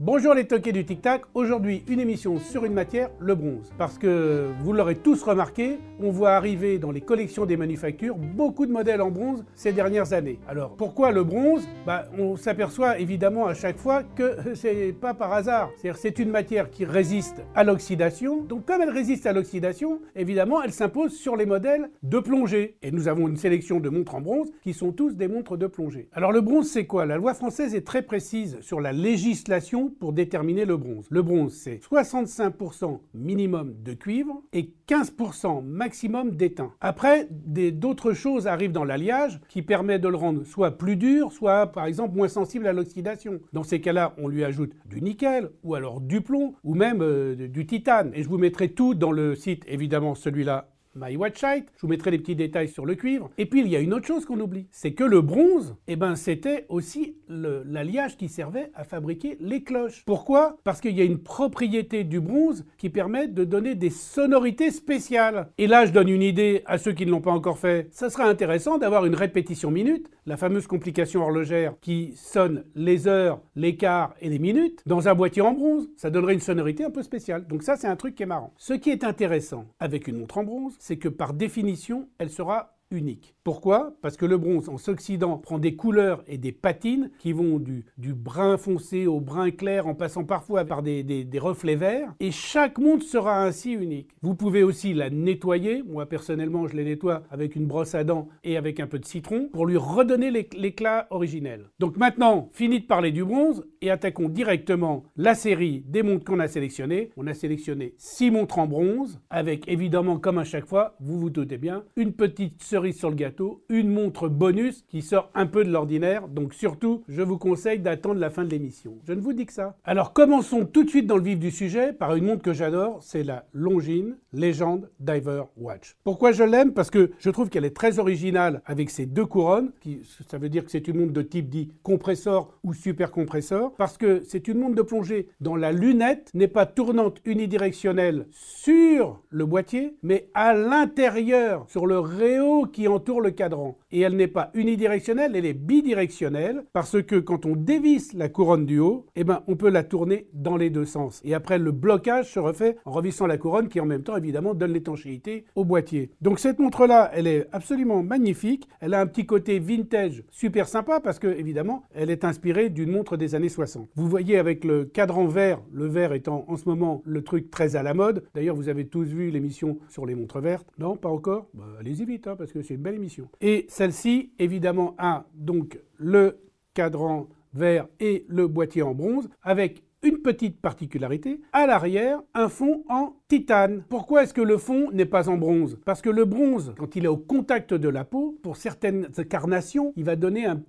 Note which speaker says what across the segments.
Speaker 1: Bonjour les toqués du Tic Tac, aujourd'hui une émission sur une matière, le bronze. Parce que vous l'aurez tous remarqué, on voit arriver dans les collections des manufactures beaucoup de modèles en bronze ces dernières années. Alors pourquoi le bronze bah, On s'aperçoit évidemment à chaque fois que c'est pas par hasard. cest c'est une matière qui résiste à l'oxydation. Donc comme elle résiste à l'oxydation, évidemment elle s'impose sur les modèles de plongée. Et nous avons une sélection de montres en bronze qui sont tous des montres de plongée. Alors le bronze c'est quoi La loi française est très précise sur la législation pour déterminer le bronze. Le bronze, c'est 65% minimum de cuivre et 15% maximum d'étain. Après, d'autres choses arrivent dans l'alliage qui permet de le rendre soit plus dur, soit par exemple moins sensible à l'oxydation. Dans ces cas-là, on lui ajoute du nickel ou alors du plomb ou même euh, du titane. Et je vous mettrai tout dans le site, évidemment celui-là My Watch Je vous mettrai les petits détails sur le cuivre. Et puis il y a une autre chose qu'on oublie, c'est que le bronze, eh ben, c'était aussi l'alliage qui servait à fabriquer les cloches. Pourquoi Parce qu'il y a une propriété du bronze qui permet de donner des sonorités spéciales. Et là, je donne une idée à ceux qui ne l'ont pas encore fait. Ça sera intéressant d'avoir une répétition minute, la fameuse complication horlogère qui sonne les heures, les quarts et les minutes, dans un boîtier en bronze. Ça donnerait une sonorité un peu spéciale. Donc ça, c'est un truc qui est marrant. Ce qui est intéressant avec une montre en bronze, c'est que par définition, elle sera unique. Pourquoi Parce que le bronze en s'oxydant prend des couleurs et des patines qui vont du, brun foncé au brun clair en passant parfois par des, reflets verts et chaque montre sera ainsi unique. Vous pouvez aussi la nettoyer, moi personnellement je les nettoie avec une brosse à dents et avec un peu de citron pour lui redonner l'éclat originel. Donc maintenant, fini de parler du bronze et attaquons directement la série des montres qu'on a sélectionnées. On a sélectionné six montres en bronze avec évidemment comme à chaque fois, vous vous doutez bien, une petite sur le gâteau, une montre bonus qui sort un peu de l'ordinaire. Donc surtout, je vous conseille d'attendre la fin de l'émission. Je ne vous dis que ça. Alors commençons tout de suite dans le vif du sujet par une montre que j'adore, c'est la Longines Legend Diver Watch. Pourquoi je l'aime Parce que je trouve qu'elle est très originale avec ses deux couronnes, qui, ça veut dire que c'est une montre de type dit compresseur ou super compresseur, parce que c'est une montre de plongée dont la lunette n'est pas tournante unidirectionnelle sur le boîtier, mais à l'intérieur, sur le réo qui entoure le cadran. Et elle n'est pas unidirectionnelle, elle est bidirectionnelle, parce que quand on dévisse la couronne du haut, eh ben, on peut la tourner dans les deux sens. Et après, le blocage se refait en revissant la couronne, qui en même temps, évidemment, donne l'étanchéité au boîtier. Donc cette montre-là, elle est absolument magnifique. Elle a un petit côté vintage super sympa, parce que, évidemment, elle est inspirée d'une montre des années 60. Vous voyez avec le cadran vert, le vert étant en ce moment le truc très à la mode. D'ailleurs, vous avez tous vu l'émission sur les montres vertes. Non, pas encore bah, Allez-y vite, hein, parce que que c'est une belle émission. Et celle-ci, évidemment, a donc le cadran vert et le boîtier en bronze, avec une petite particularité, à l'arrière, un fond en pourquoi est-ce que le fond n'est pas en bronze Parce que le bronze, quand il est au contact de la peau, pour certaines carnations, il va donner un,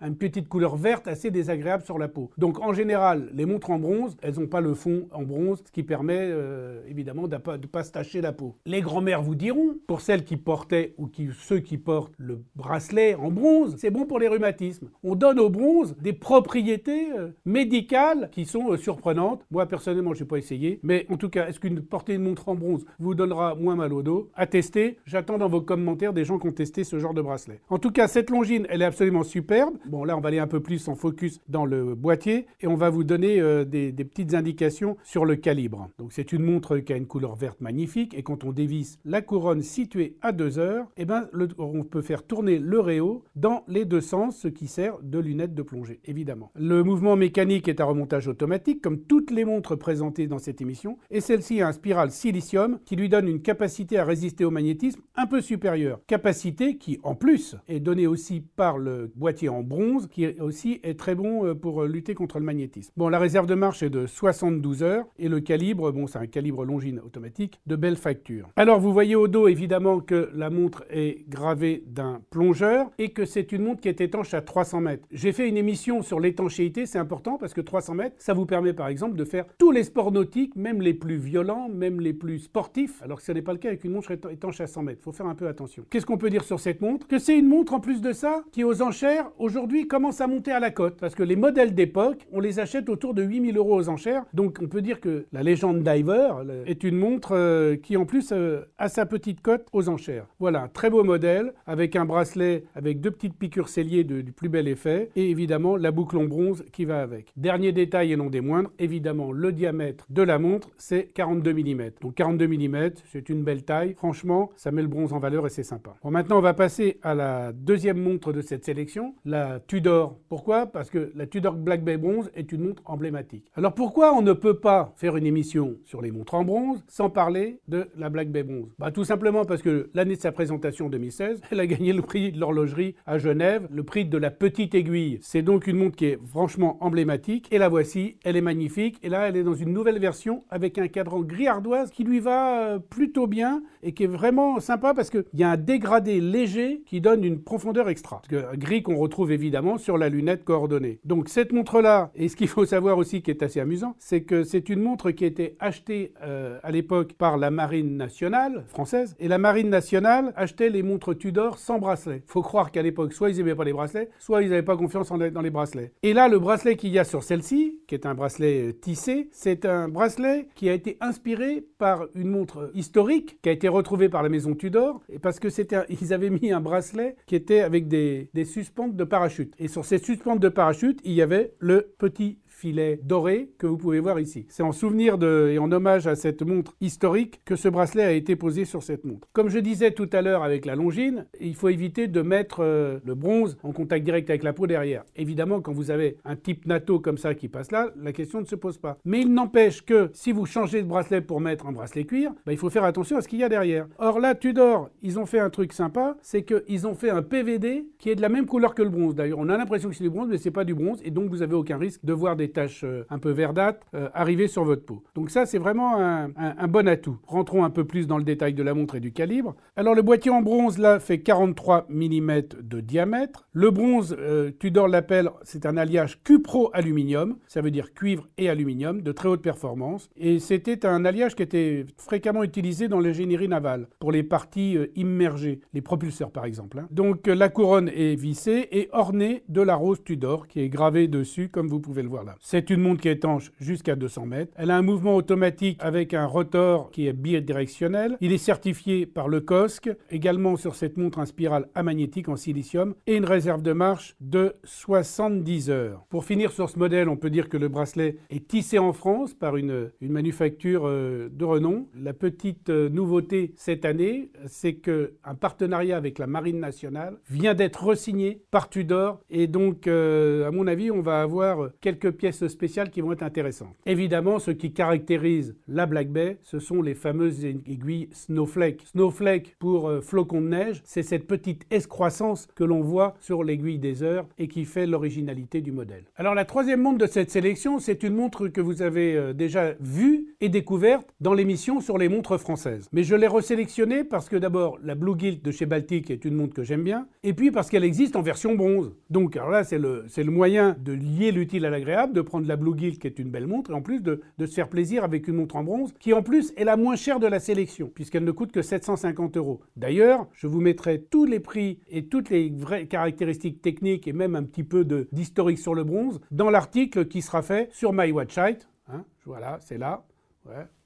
Speaker 1: une petite couleur verte assez désagréable sur la peau. Donc en général, les montres en bronze, elles n'ont pas le fond en bronze, ce qui permet euh, évidemment de ne pas, se tacher la peau. Les grands-mères vous diront, pour celles qui portaient ou qui, ceux qui portent le bracelet en bronze, c'est bon pour les rhumatismes. On donne au bronze des propriétés euh, médicales qui sont euh, surprenantes. Moi personnellement, je n'ai pas essayé, mais en tout cas, est-ce qu'une porte une montre en bronze vous donnera moins mal au dos. À tester, j'attends dans vos commentaires des gens qui ont testé ce genre de bracelet. En tout cas, cette longine, elle est absolument superbe. Bon, là, on va aller un peu plus en focus dans le boîtier et on va vous donner euh, des, petites indications sur le calibre. Donc, c'est une montre qui a une couleur verte magnifique et quand on dévisse la couronne située à 2 heures, et eh ben, le, on peut faire tourner le réo dans les deux sens, ce qui sert de lunette de plongée, évidemment. Le mouvement mécanique est à remontage automatique, comme toutes les montres présentées dans cette émission, et celle-ci a un silicium qui lui donne une capacité à résister au magnétisme un peu supérieure. Capacité qui, en plus, est donnée aussi par le boîtier en bronze qui aussi est très bon euh, pour euh, lutter contre le magnétisme. Bon, la réserve de marche est de 72 heures et le calibre, bon, c'est un calibre longine automatique de belle facture. Alors, vous voyez au dos évidemment que la montre est gravée d'un plongeur et que c'est une montre qui est étanche à 300 mètres. J'ai fait une émission sur l'étanchéité, c'est important parce que 300 mètres, ça vous permet par exemple de faire tous les sports nautiques, même les plus violents, même les plus sportifs, alors que ce n'est pas le cas avec une montre étanche à 100 mètres. Il faut faire un peu attention. Qu'est-ce qu'on peut dire sur cette montre Que c'est une montre, en plus de ça, qui aux enchères, aujourd'hui, commence à monter à la cote. Parce que les modèles d'époque, on les achète autour de 8000 euros aux enchères. Donc on peut dire que la légende Diver euh, est une montre euh, qui, en plus, euh, a sa petite cote aux enchères. Voilà, très beau modèle, avec un bracelet, avec deux petites piqûres cellier du plus bel effet, et évidemment la boucle en bronze qui va avec. Dernier détail et non des moindres, évidemment, le diamètre de la montre, c'est 42 mm. Mm. Donc 42 mm, c'est une belle taille. Franchement, ça met le bronze en valeur et c'est sympa. Bon, maintenant, on va passer à la deuxième montre de cette sélection, la Tudor. Pourquoi Parce que la Tudor Black Bay Bronze est une montre emblématique. Alors pourquoi on ne peut pas faire une émission sur les montres en bronze sans parler de la Black Bay Bronze bah, Tout simplement parce que l'année de sa présentation 2016, elle a gagné le prix de l'horlogerie à Genève, le prix de la petite aiguille. C'est donc une montre qui est franchement emblématique. Et la voici, elle est magnifique. Et là, elle est dans une nouvelle version avec un cadran gris qui lui va euh, plutôt bien et qui est vraiment sympa parce qu'il y a un dégradé léger qui donne une profondeur extra. Un gris qu'on retrouve évidemment sur la lunette coordonnée. Donc cette montre-là, et ce qu'il faut savoir aussi qui est assez amusant, c'est que c'est une montre qui a été achetée euh, à l'époque par la Marine nationale française. Et la Marine nationale achetait les montres Tudor sans bracelet. Faut croire qu'à l'époque, soit ils n'aimaient pas les bracelets, soit ils n'avaient pas confiance dans les bracelets. Et là, le bracelet qu'il y a sur celle-ci, qui est un bracelet euh, tissé, c'est un bracelet qui a été inspiré par une montre historique qui a été retrouvée par la maison Tudor, et parce que c'était, ils avaient mis un bracelet qui était avec des, des suspentes de parachute. Et sur ces suspentes de parachute, il y avait le petit filet doré que vous pouvez voir ici. C'est en souvenir de, et en hommage à cette montre historique que ce bracelet a été posé sur cette montre. Comme je disais tout à l'heure avec la longine, il faut éviter de mettre euh, le bronze en contact direct avec la peau derrière. Évidemment, quand vous avez un type NATO comme ça qui passe là, la question ne se pose pas. Mais il n'empêche que si vous changez de bracelet pour mettre un bracelet cuir, bah, il faut faire attention à ce qu'il y a derrière. Or là, Tudor, ils ont fait un truc sympa, c'est qu'ils ont fait un PVD qui est de la même couleur que le bronze. D'ailleurs, on a l'impression que c'est du bronze, mais c'est pas du bronze, et donc vous avez aucun risque de voir des taches euh, un peu verdâtres euh, arriver sur votre peau. Donc ça, c'est vraiment un, bon atout. Rentrons un peu plus dans le détail de la montre et du calibre. Alors le boîtier en bronze, là, fait 43 mm de diamètre. Le bronze, euh, Tudor l'appelle, c'est un alliage Cupro aluminium, ça veut dire cuivre et aluminium, de très haute performance. Et c'était un alliage qui était fréquemment utilisé dans l'ingénierie navale, pour les parties immergées, les propulseurs par exemple. Hein. Donc la couronne est vissée et ornée de la rose Tudor qui est gravée dessus, comme vous pouvez le voir là. C'est une montre qui étanche jusqu'à 200 mètres. Elle a un mouvement automatique avec un rotor qui est bidirectionnel. Il est certifié par le COSC. Également sur cette montre, un spiral amagnétique en silicium et une réserve de marche de 70 heures. Pour finir sur ce modèle, on peut dire que le bracelet est tissé en France par une, une manufacture euh, de renom. La petite euh, nouveauté cette année, c'est qu'un partenariat avec la Marine nationale vient d'être resigné par Tudor. Et donc, euh, à mon avis, on va avoir quelques pièces spéciales qui vont être intéressantes. Évidemment, ce qui caractérise la Black Bay, ce sont les fameuses aiguilles snowflake. Snowflake pour euh, flocons flocon de neige, c'est cette petite escroissance que l'on voit sur l'aiguille des heures et qui fait l'originalité du modèle. Alors la troisième montre de cette sélection, c'est une montre que vous avez euh, déjà vue et découverte dans l'émission sur les montres françaises. Mais je l'ai resélectionnée parce que d'abord, la Blue Guild de chez Baltic est une montre que j'aime bien, et puis parce qu'elle existe en version bronze. Donc alors là, c'est le, le moyen de lier l'utile à l'agréable de prendre la Blue Guild, qui est une belle montre, et en plus de, se faire plaisir avec une montre en bronze, qui en plus est la moins chère de la sélection, puisqu'elle ne coûte que 750 euros. D'ailleurs, je vous mettrai tous les prix et toutes les vraies caractéristiques techniques et même un petit peu d'historique sur le bronze dans l'article qui sera fait sur My Hein voilà, c'est là.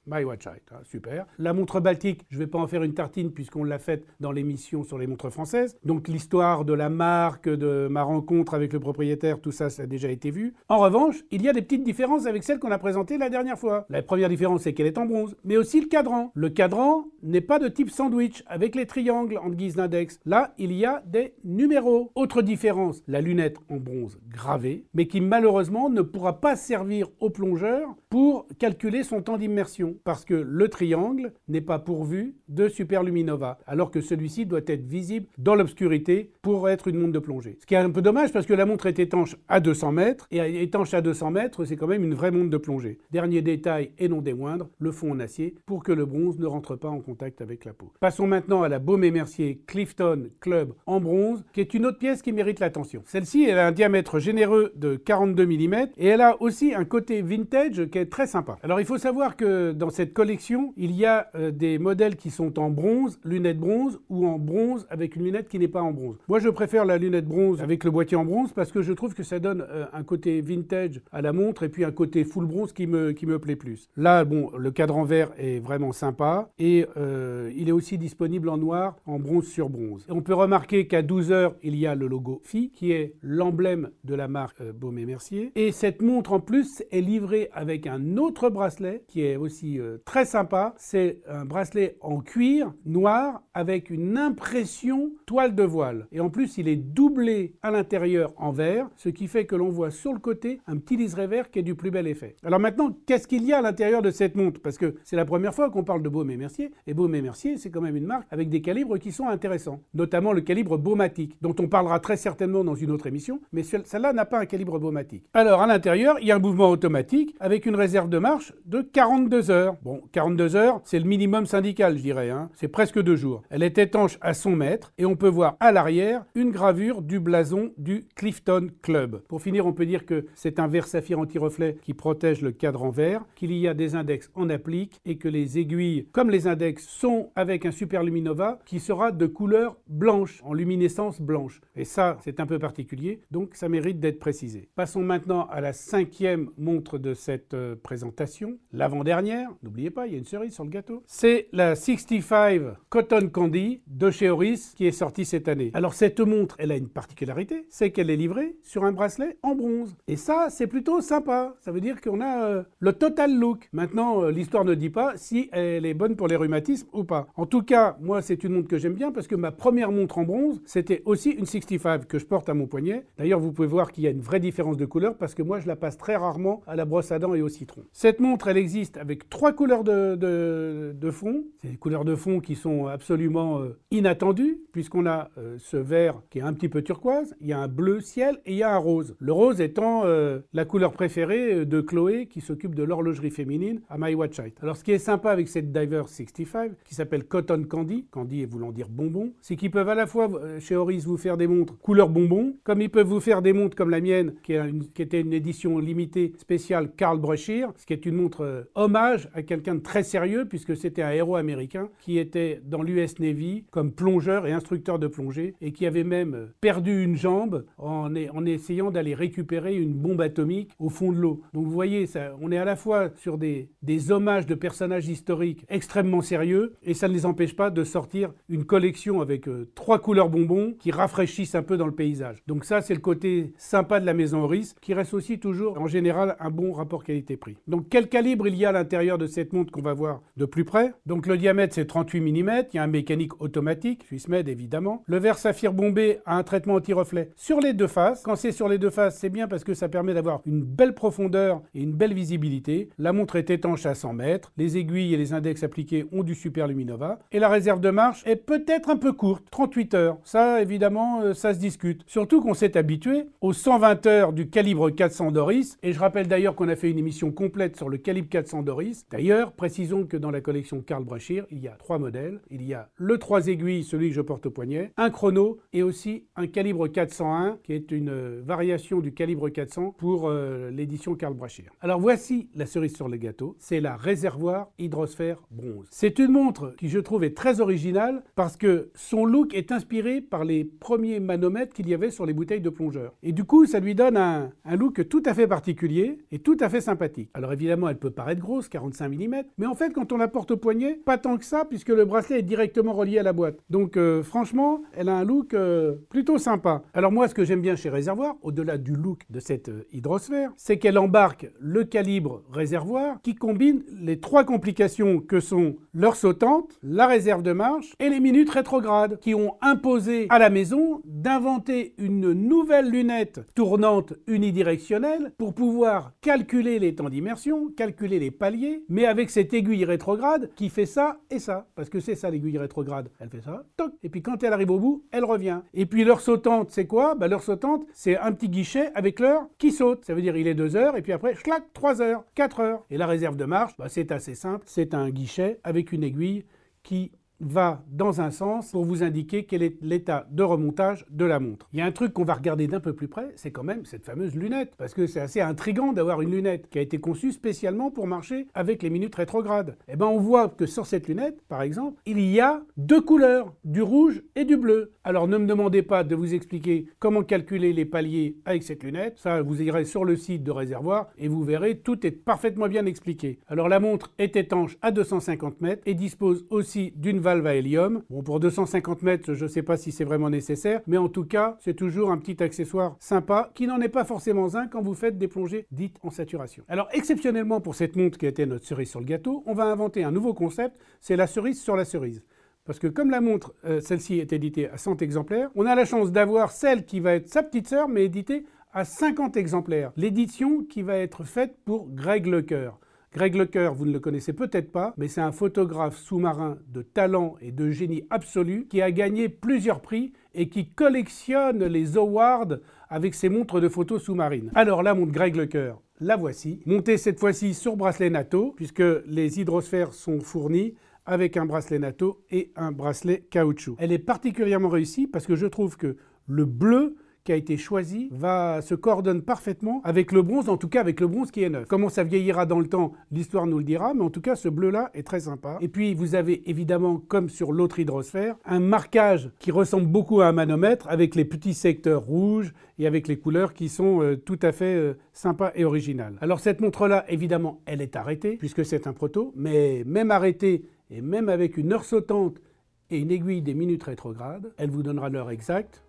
Speaker 1: My watch hein, super. La montre baltique, je ne vais pas en faire une tartine puisqu'on l'a faite dans l'émission sur les montres françaises. Donc l'histoire de la marque, de ma rencontre avec le propriétaire, tout ça, ça a déjà été vu. En revanche, il y a des petites différences avec celle qu'on a présentée la dernière fois. La première différence, c'est qu'elle est en bronze, mais aussi le cadran. Le cadran n'est pas de type sandwich avec les triangles en guise d'index. Là, il y a des numéros. Autre différence, la lunette en bronze gravée, mais qui malheureusement ne pourra pas servir au plongeur pour calculer son temps d'immersion parce que le triangle n'est pas pourvu de superluminova, alors que celui-ci doit être visible dans l'obscurité pour être une montre de plongée. Ce qui est un peu dommage parce que la montre est étanche à 200 mètres, et étanche à 200 mètres, c'est quand même une vraie montre de plongée. Dernier détail et non des moindres, le fond en acier pour que le bronze ne rentre pas en contact avec la peau. Passons maintenant à la Baume Mercier Clifton Club en bronze, qui est une autre pièce qui mérite l'attention. Celle-ci, elle a un diamètre généreux de 42 mm et elle a aussi un côté vintage qui est très sympa. Alors il faut savoir que dans cette collection, il y a euh, des modèles qui sont en bronze, lunettes bronze, ou en bronze avec une lunette qui n'est pas en bronze. Moi, je préfère la lunette bronze avec le boîtier en bronze parce que je trouve que ça donne euh, un côté vintage à la montre et puis un côté full bronze qui me, qui me plaît plus. Là, bon, le cadran vert est vraiment sympa et euh, il est aussi disponible en noir, en bronze sur bronze. on peut remarquer qu'à 12 heures, il y a le logo FI qui est l'emblème de la marque Baume Mercier. Et cette montre, en plus, est livrée avec un autre bracelet qui est aussi euh, très sympa. C'est un bracelet en cuir noir avec une impression toile de voile. Et en plus, il est doublé à l'intérieur en vert, ce qui fait que l'on voit sur le côté un petit liseré vert qui est du plus bel effet. Alors maintenant, qu'est-ce qu'il y a à l'intérieur de cette montre Parce que c'est la première fois qu'on parle de Baume et Mercier. Et Baume et Mercier, c'est quand même une marque avec des calibres qui sont intéressants, notamment le calibre Baumatic, dont on parlera très certainement dans une autre émission, mais celle-là n'a pas un calibre Baumatic. Alors à l'intérieur, il y a un mouvement automatique avec une réserve de marche de 42 heures. Bon, 42 heures, c'est le minimum syndical, je dirais. Hein. C'est presque deux jours. Elle est étanche à 100 mètres et on peut voir à l'arrière une gravure du blason du Clifton Club. Pour finir, on peut dire que c'est un verre saphir anti-reflet qui protège le cadre en verre, qu'il y a des index en applique et que les aiguilles, comme les index, sont avec un super superluminova qui sera de couleur blanche, en luminescence blanche. Et ça, c'est un peu particulier, donc ça mérite d'être précisé. Passons maintenant à la cinquième montre de cette euh, présentation, l'avant-dernière n'oubliez pas, il y a une cerise sur le gâteau. C'est la 65 Cotton Candy de chez Oris qui est sortie cette année. Alors cette montre, elle a une particularité, c'est qu'elle est livrée sur un bracelet en bronze. Et ça, c'est plutôt sympa. Ça veut dire qu'on a euh, le total look. Maintenant, euh, l'histoire ne dit pas si elle est bonne pour les rhumatismes ou pas. En tout cas, moi, c'est une montre que j'aime bien parce que ma première montre en bronze, c'était aussi une 65 que je porte à mon poignet. D'ailleurs, vous pouvez voir qu'il y a une vraie différence de couleur parce que moi, je la passe très rarement à la brosse à dents et au citron. Cette montre, elle existe avec trois trois couleurs de, de, de fond. Ces couleurs de fond qui sont absolument euh, inattendues, puisqu'on a euh, ce vert qui est un petit peu turquoise, il y a un bleu ciel et il y a un rose. Le rose étant euh, la couleur préférée de Chloé, qui s'occupe de l'horlogerie féminine à My Watch Alors, ce qui est sympa avec cette Diver 65, qui s'appelle Cotton Candy, candy voulant dire bonbon, c'est qu'ils peuvent à la fois, chez Oris vous faire des montres couleur bonbon, comme ils peuvent vous faire des montres comme la mienne, qui, qui était une édition limitée spéciale Karl Brushier, ce qui est une montre hommage hommage à quelqu'un de très sérieux, puisque c'était un héros américain qui était dans l'US Navy comme plongeur et instructeur de plongée, et qui avait même perdu une jambe en, en essayant d'aller récupérer une bombe atomique au fond de l'eau. Donc vous voyez, ça, on est à la fois sur des, des hommages de personnages historiques extrêmement sérieux, et ça ne les empêche pas de sortir une collection avec euh, trois couleurs bonbons qui rafraîchissent un peu dans le paysage. Donc ça, c'est le côté sympa de la maison Horis, qui reste aussi toujours en général un bon rapport qualité-prix. Donc quel calibre il y a à l'intérieur de cette montre qu'on va voir de plus près. Donc le diamètre c'est 38 mm, il y a un mécanique automatique, Swissmed évidemment. Le verre saphir bombé a un traitement anti-reflet sur les deux faces. Quand c'est sur les deux faces, c'est bien parce que ça permet d'avoir une belle profondeur et une belle visibilité. La montre est étanche à 100 mètres, les aiguilles et les index appliqués ont du super luminova et la réserve de marche est peut-être un peu courte, 38 heures. Ça évidemment euh, ça se discute. Surtout qu'on s'est habitué aux 120 heures du calibre 400 Doris et je rappelle d'ailleurs qu'on a fait une émission complète sur le calibre 400 Doris D'ailleurs, précisons que dans la collection Karl Brachir, il y a trois modèles. Il y a le 3 aiguilles, celui que je porte au poignet, un chrono et aussi un calibre 401, qui est une euh, variation du calibre 400 pour euh, l'édition Karl Brachir. Alors voici la cerise sur le gâteau, c'est la réservoir hydrosphère bronze. C'est une montre qui je trouve est très originale parce que son look est inspiré par les premiers manomètres qu'il y avait sur les bouteilles de plongeurs. Et du coup, ça lui donne un, look tout à fait particulier et tout à fait sympathique. Alors évidemment, elle peut paraître grosse, 40 5 mm. Mais en fait, quand on la porte au poignet, pas tant que ça, puisque le bracelet est directement relié à la boîte. Donc euh, franchement, elle a un look euh, plutôt sympa. Alors moi, ce que j'aime bien chez Réservoir, au-delà du look de cette euh, hydrosphère, c'est qu'elle embarque le calibre réservoir qui combine les trois complications que sont l'heure sautante, la réserve de marche et les minutes rétrogrades, qui ont imposé à la maison d'inventer une nouvelle lunette tournante unidirectionnelle pour pouvoir calculer les temps d'immersion, calculer les paliers mais avec cette aiguille rétrograde qui fait ça et ça. Parce que c'est ça l'aiguille rétrograde. Elle fait ça, toc. Et puis quand elle arrive au bout, elle revient. Et puis l'heure sautante, c'est quoi bah, L'heure sautante, c'est un petit guichet avec l'heure qui saute. Ça veut dire il est 2 heures, et puis après, schlac, 3 heures, 4 heures. Et la réserve de marche, bah, c'est assez simple. C'est un guichet avec une aiguille qui va dans un sens pour vous indiquer quel est l'état de remontage de la montre. Il y a un truc qu'on va regarder d'un peu plus près, c'est quand même cette fameuse lunette, parce que c'est assez intrigant d'avoir une lunette qui a été conçue spécialement pour marcher avec les minutes rétrogrades. Et eh ben on voit que sur cette lunette, par exemple, il y a deux couleurs, du rouge et du bleu. Alors ne me demandez pas de vous expliquer comment calculer les paliers avec cette lunette, ça vous irez sur le site de réservoir et vous verrez, tout est parfaitement bien expliqué. Alors la montre est étanche à 250 mètres et dispose aussi d'une valeur valve pour 250 mètres, je ne sais pas si c'est vraiment nécessaire, mais en tout cas, c'est toujours un petit accessoire sympa qui n'en est pas forcément un quand vous faites des plongées dites en saturation. Alors, exceptionnellement pour cette montre qui était notre cerise sur le gâteau, on va inventer un nouveau concept, c'est la cerise sur la cerise. Parce que comme la montre, euh, celle-ci est éditée à 100 exemplaires, on a la chance d'avoir celle qui va être sa petite sœur, mais éditée à 50 exemplaires. L'édition qui va être faite pour Greg Lecoeur. Greg Lecoeur, vous ne le connaissez peut-être pas, mais c'est un photographe sous-marin de talent et de génie absolu qui a gagné plusieurs prix et qui collectionne les awards avec ses montres de photos sous-marines. Alors la montre Greg Lecoeur, la voici, montée cette fois-ci sur bracelet NATO, puisque les hydrosphères sont fournies avec un bracelet NATO et un bracelet caoutchouc. Elle est particulièrement réussie parce que je trouve que le bleu qui a été choisi va se coordonne parfaitement avec le bronze, en tout cas avec le bronze qui est neuf. Comment ça vieillira dans le temps, l'histoire nous le dira, mais en tout cas ce bleu-là est très sympa. Et puis vous avez évidemment, comme sur l'autre hydrosphère, un marquage qui ressemble beaucoup à un manomètre avec les petits secteurs rouges et avec les couleurs qui sont euh, tout à fait euh, sympas et originales. Alors cette montre-là, évidemment, elle est arrêtée puisque c'est un proto, mais même arrêtée et même avec une heure sautante et une aiguille des minutes rétrogrades, elle vous donnera l'heure exacte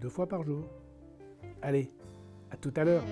Speaker 1: deux fois par jour. Allez, à tout à l'heure